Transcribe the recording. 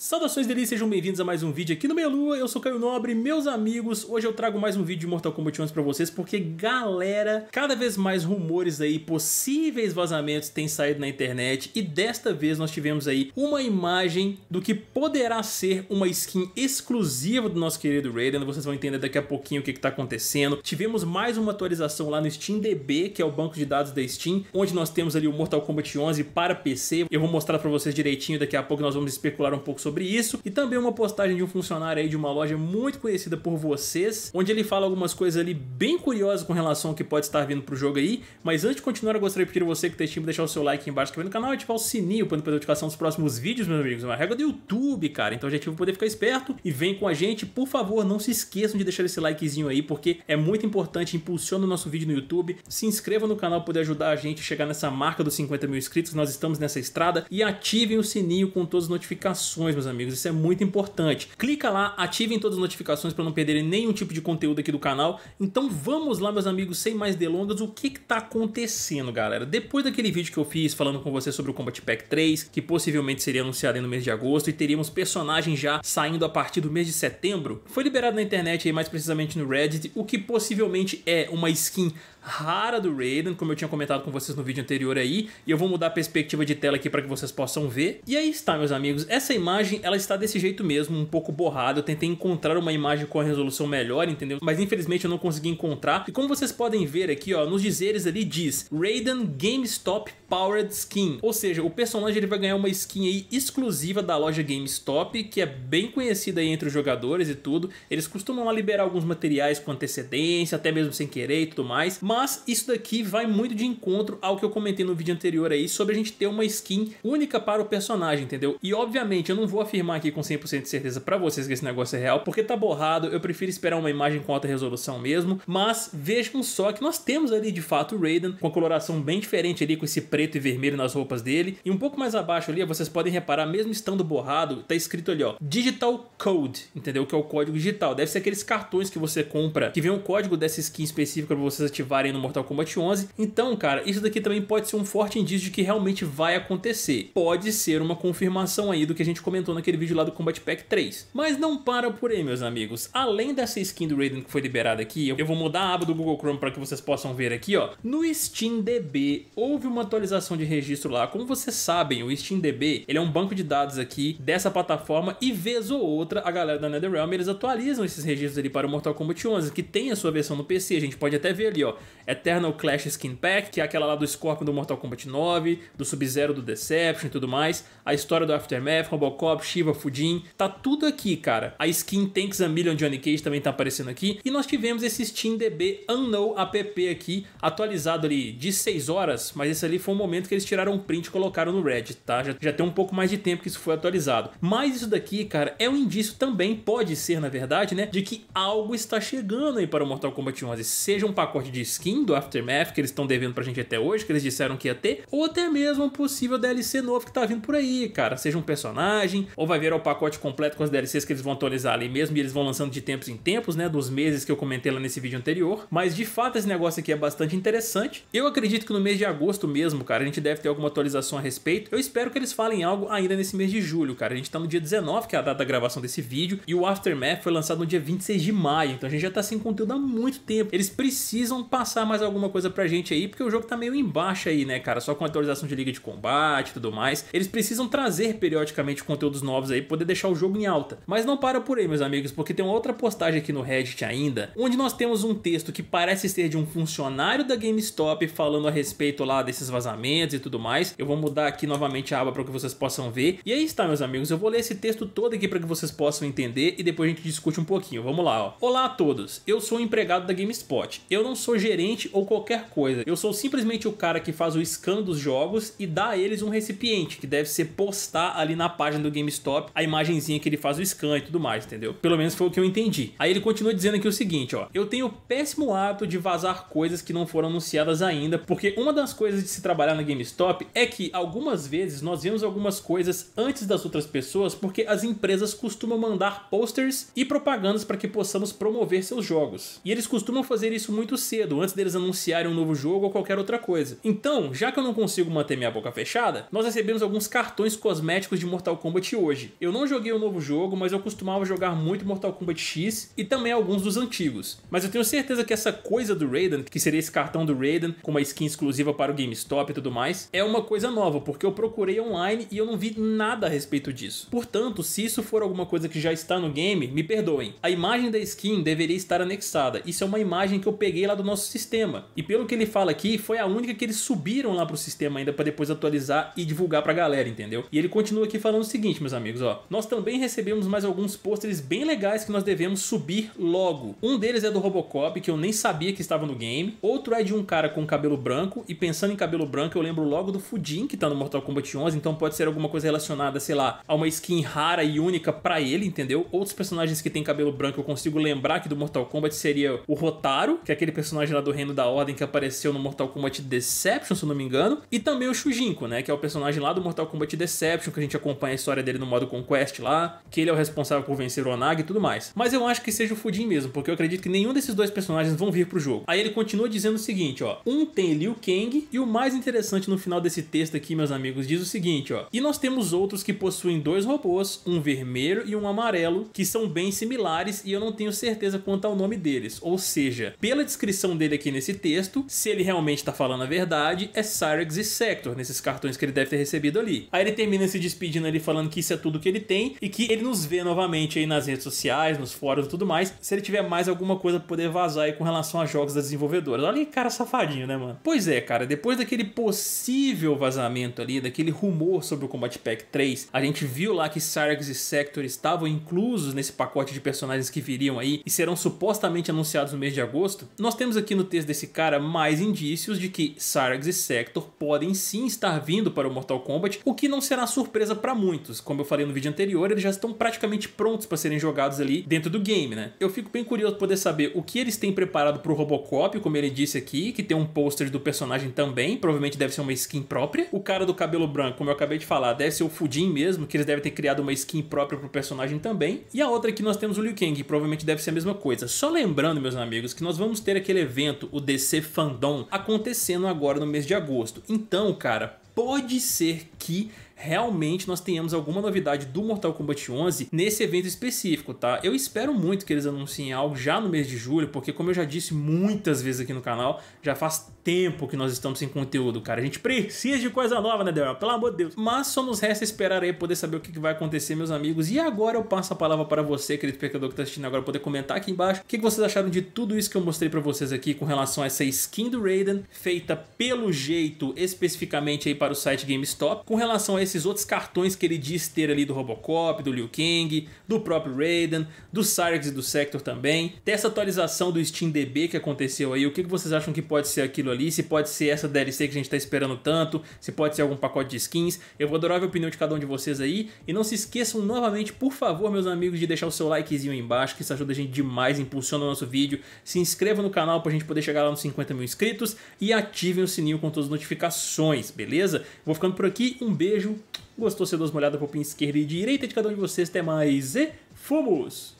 Saudações delícias, sejam bem-vindos a mais um vídeo aqui no Meia Lua, eu sou Caio Nobre, meus amigos, hoje eu trago mais um vídeo de Mortal Kombat 11 pra vocês, porque galera, cada vez mais rumores aí, possíveis vazamentos têm saído na internet, e desta vez nós tivemos aí uma imagem do que poderá ser uma skin exclusiva do nosso querido Raiden, vocês vão entender daqui a pouquinho o que, que tá acontecendo, tivemos mais uma atualização lá no SteamDB, que é o banco de dados da Steam, onde nós temos ali o Mortal Kombat 11 para PC, eu vou mostrar pra vocês direitinho, daqui a pouco nós vamos especular um pouco sobre sobre isso. E também uma postagem de um funcionário aí de uma loja muito conhecida por vocês, onde ele fala algumas coisas ali bem curiosas com relação ao que pode estar vindo pro jogo aí. Mas antes de continuar, eu gostaria de pedir a você que tem tá tempo deixar o seu like aqui embaixo, inscrever no canal e ativar o sininho para não perder a notificação dos próximos vídeos, meus amigos. É uma regra do YouTube, cara. Então já tive poder ficar esperto e vem com a gente. Por favor, não se esqueçam de deixar esse likezinho aí, porque é muito importante, impulsiona o nosso vídeo no YouTube. Se inscreva no canal para poder ajudar a gente a chegar nessa marca dos 50 mil inscritos. Nós estamos nessa estrada e ativem o sininho com todas as notificações, meus amigos. Isso é muito importante. Clica lá, ativem todas as notificações para não perderem nenhum tipo de conteúdo aqui do canal. Então vamos lá, meus amigos, sem mais delongas, o que está acontecendo, galera? Depois daquele vídeo que eu fiz falando com vocês sobre o Combat Pack 3, que possivelmente seria anunciado no mês de agosto e teríamos personagens já saindo a partir do mês de setembro, foi liberado na internet, aí, mais precisamente no Reddit, o que possivelmente é uma skin rara do Raiden, como eu tinha comentado com vocês no vídeo anterior aí, e eu vou mudar a perspectiva de tela aqui para que vocês possam ver. E aí está, meus amigos, essa imagem imagem, ela está desse jeito mesmo, um pouco borrada. Eu tentei encontrar uma imagem com a resolução melhor, entendeu? Mas infelizmente eu não consegui encontrar. E como vocês podem ver aqui, ó, nos dizeres ali diz Raiden GameStop Powered Skin. Ou seja, o personagem ele vai ganhar uma skin aí exclusiva da loja GameStop, que é bem conhecida aí entre os jogadores e tudo. Eles costumam lá liberar alguns materiais com antecedência, até mesmo sem querer e tudo mais. Mas isso daqui vai muito de encontro ao que eu comentei no vídeo anterior aí sobre a gente ter uma skin única para o personagem, entendeu? E obviamente eu não vou vou afirmar aqui com 100% de certeza para vocês que esse negócio é real, porque tá borrado, eu prefiro esperar uma imagem com alta resolução mesmo, mas vejam só que nós temos ali de fato o Raiden, com a coloração bem diferente ali, com esse preto e vermelho nas roupas dele, e um pouco mais abaixo ali, vocês podem reparar, mesmo estando borrado, tá escrito ali ó, Digital Code, entendeu? Que é o código digital, deve ser aqueles cartões que você compra, que vem o um código dessa skin específica para vocês ativarem no Mortal Kombat 11, então cara, isso daqui também pode ser um forte indício de que realmente vai acontecer, pode ser uma confirmação aí do que a gente comentou comentou naquele vídeo lá do Combat Pack 3. Mas não para por aí, meus amigos. Além dessa skin do Raiden que foi liberada aqui, eu vou mudar a aba do Google Chrome para que vocês possam ver aqui, ó. No SteamDB houve uma atualização de registro lá. Como vocês sabem, o SteamDB, ele é um banco de dados aqui dessa plataforma e vez ou outra a galera da NetherRealm, eles atualizam esses registros ali para o Mortal Kombat 11, que tem a sua versão no PC. A gente pode até ver ali, ó, Eternal Clash Skin Pack, que é aquela lá do Scorpion do Mortal Kombat 9, do Sub-Zero do Deception e tudo mais, a história do Aftermath, Robocop, Cobb, Shiva, Fudin, tá tudo aqui, cara. A skin Tanks a Million Johnny Cage também tá aparecendo aqui. E nós tivemos esse Steam DB Unknown app aqui, atualizado ali de 6 horas, mas esse ali foi o momento que eles tiraram um print e colocaram no Reddit, tá? Já, já tem um pouco mais de tempo que isso foi atualizado. Mas isso daqui, cara, é um indício também, pode ser na verdade, né, de que algo está chegando aí para o Mortal Kombat 11, seja um pacote de skin do Aftermath que eles estão devendo pra gente até hoje, que eles disseram que ia ter, ou até mesmo um possível DLC novo que tá vindo por aí, cara, seja um personagem personagem, ou vai virar o pacote completo com as DLCs que eles vão atualizar ali mesmo e eles vão lançando de tempos em tempos, né? Dos meses que eu comentei lá nesse vídeo anterior. Mas de fato esse negócio aqui é bastante interessante. Eu acredito que no mês de agosto mesmo, cara, a gente deve ter alguma atualização a respeito. Eu espero que eles falem algo ainda nesse mês de julho, cara. A gente tá no dia 19, que é a data da gravação desse vídeo, e o Aftermath foi lançado no dia 26 de maio, então a gente já tá sem conteúdo há muito tempo. Eles precisam passar mais alguma coisa pra gente aí, porque o jogo tá meio embaixo aí, né, cara? Só com atualização de liga de combate e tudo mais. Eles precisam trazer periodicamente conteúdo conteúdos novos aí, poder deixar o jogo em alta. Mas não para por aí, meus amigos, porque tem uma outra postagem aqui no Reddit ainda, onde nós temos um texto que parece ser de um funcionário da GameStop falando a respeito lá desses vazamentos e tudo mais. Eu vou mudar aqui novamente a aba para que vocês possam ver. E aí está, meus amigos, eu vou ler esse texto todo aqui para que vocês possam entender e depois a gente discute um pouquinho. Vamos lá, ó. Olá a todos. Eu sou um empregado da GameSpot. Eu não sou gerente ou qualquer coisa. Eu sou simplesmente o cara que faz o scan dos jogos e dá a eles um recipiente que deve ser postar ali na página do GameStop a imagenzinha que ele faz o scan e tudo mais, entendeu? Pelo menos foi o que eu entendi. Aí ele continua dizendo aqui o seguinte, ó. Eu tenho o péssimo hábito de vazar coisas que não foram anunciadas ainda, porque uma das coisas de se trabalhar na GameStop é que algumas vezes nós vemos algumas coisas antes das outras pessoas, porque as empresas costumam mandar posters e propagandas para que possamos promover seus jogos. E eles costumam fazer isso muito cedo, antes deles anunciarem um novo jogo ou qualquer outra coisa. Então, já que eu não consigo manter minha boca fechada, nós recebemos alguns cartões cosméticos de Mortal Kombat Kombat hoje. Eu não joguei o novo jogo, mas eu costumava jogar muito Mortal Kombat X e também alguns dos antigos. Mas eu tenho certeza que essa coisa do Raiden, que seria esse cartão do Raiden com uma skin exclusiva para o GameStop e tudo mais, é uma coisa nova, porque eu procurei online e eu não vi nada a respeito disso. Portanto, se isso for alguma coisa que já está no game, me perdoem. A imagem da skin deveria estar anexada. Isso é uma imagem que eu peguei lá do nosso sistema. E pelo que ele fala aqui, foi a única que eles subiram lá para o sistema ainda para depois atualizar e divulgar para a galera, entendeu? E ele continua aqui falando o seguinte: seguinte, meus amigos, ó. Nós também recebemos mais alguns pôsteres bem legais que nós devemos subir logo. Um deles é do Robocop, que eu nem sabia que estava no game. Outro é de um cara com cabelo branco, e pensando em cabelo branco, eu lembro logo do Fudin, que tá no Mortal Kombat 11, então pode ser alguma coisa relacionada, sei lá, a uma skin rara e única pra ele, entendeu? Outros personagens que tem cabelo branco eu consigo lembrar que do Mortal Kombat seria o Rotaro, que é aquele personagem lá do Reino da Ordem que apareceu no Mortal Kombat Deception, se eu não me engano, e também o Shujinko, né, que é o personagem lá do Mortal Kombat Deception, que a gente acompanha a história dele no modo Conquest lá, que ele é o responsável por vencer o Onag e tudo mais. Mas eu acho que seja o Fudin mesmo, porque eu acredito que nenhum desses dois personagens vão vir pro jogo. Aí ele continua dizendo o seguinte, ó. Um tem Liu Kang e o mais interessante no final desse texto aqui, meus amigos, diz o seguinte, ó. E nós temos outros que possuem dois robôs, um vermelho e um amarelo, que são bem similares e eu não tenho certeza quanto ao nome deles. Ou seja, pela descrição dele aqui nesse texto, se ele realmente tá falando a verdade, é Cyrex e Sector, nesses cartões que ele deve ter recebido ali. Aí ele termina se despedindo ali falando que que isso é tudo que ele tem e que ele nos vê novamente aí nas redes sociais, nos fóruns e tudo mais, se ele tiver mais alguma coisa pra poder vazar aí com relação a jogos das desenvolvedoras. Olha que cara safadinho, né, mano? Pois é, cara, depois daquele possível vazamento ali, daquele rumor sobre o Combat Pack 3, a gente viu lá que Sarx e Sector estavam inclusos nesse pacote de personagens que viriam aí e serão supostamente anunciados no mês de agosto. Nós temos aqui no texto desse cara mais indícios de que Sarx e Sector podem sim estar vindo para o Mortal Kombat, o que não será surpresa para muitos coisas. Como eu falei no vídeo anterior, eles já estão praticamente prontos para serem jogados ali dentro do game, né? Eu fico bem curioso poder saber o que eles têm preparado para o Robocop, como ele disse aqui, que tem um pôster do personagem também, provavelmente deve ser uma skin própria. O cara do cabelo branco, como eu acabei de falar, deve ser o Fudim mesmo, que eles devem ter criado uma skin própria para o personagem também. E a outra é que nós temos o Liu Kang, que provavelmente deve ser a mesma coisa. Só lembrando, meus amigos, que nós vamos ter aquele evento, o DC Fandom, acontecendo agora no mês de agosto. Então, cara, pode ser que realmente nós tenhamos alguma novidade do Mortal Kombat 11 nesse evento específico, tá? Eu espero muito que eles anunciem algo já no mês de julho, porque como eu já disse muitas vezes aqui no canal, já faz tempo que nós estamos sem conteúdo, cara. A gente precisa de coisa nova, né, Del? Pelo amor de Deus. Mas só nos resta esperar aí poder saber o que vai acontecer, meus amigos. E agora eu passo a palavra para você, querido pecador que está assistindo agora, poder comentar aqui embaixo o que vocês acharam de tudo isso que eu mostrei para vocês aqui com relação a essa skin do Raiden, feita pelo jeito especificamente aí para o site GameStop, com relação a esses outros cartões que ele diz ter ali do Robocop, do Liu Kang, do próprio Raiden, do Cyrex e do Sector também. Dessa atualização do Steam DB que aconteceu aí, o que vocês acham que pode ser aquilo ali? ali, se pode ser essa DLC que a gente tá esperando tanto, se pode ser algum pacote de skins. Eu vou adorar ver a opinião de cada um de vocês aí. E não se esqueçam novamente, por favor, meus amigos, de deixar o seu likezinho aí embaixo, que isso ajuda a gente demais, impulsiona o nosso vídeo. Se inscreva no canal pra gente poder chegar lá nos 50 mil inscritos e ativem o sininho com todas as notificações, beleza? Vou ficando por aqui, um beijo. Gostou, você deu uma olhada para pin esquerda e direita de cada um de vocês. Até mais e fomos!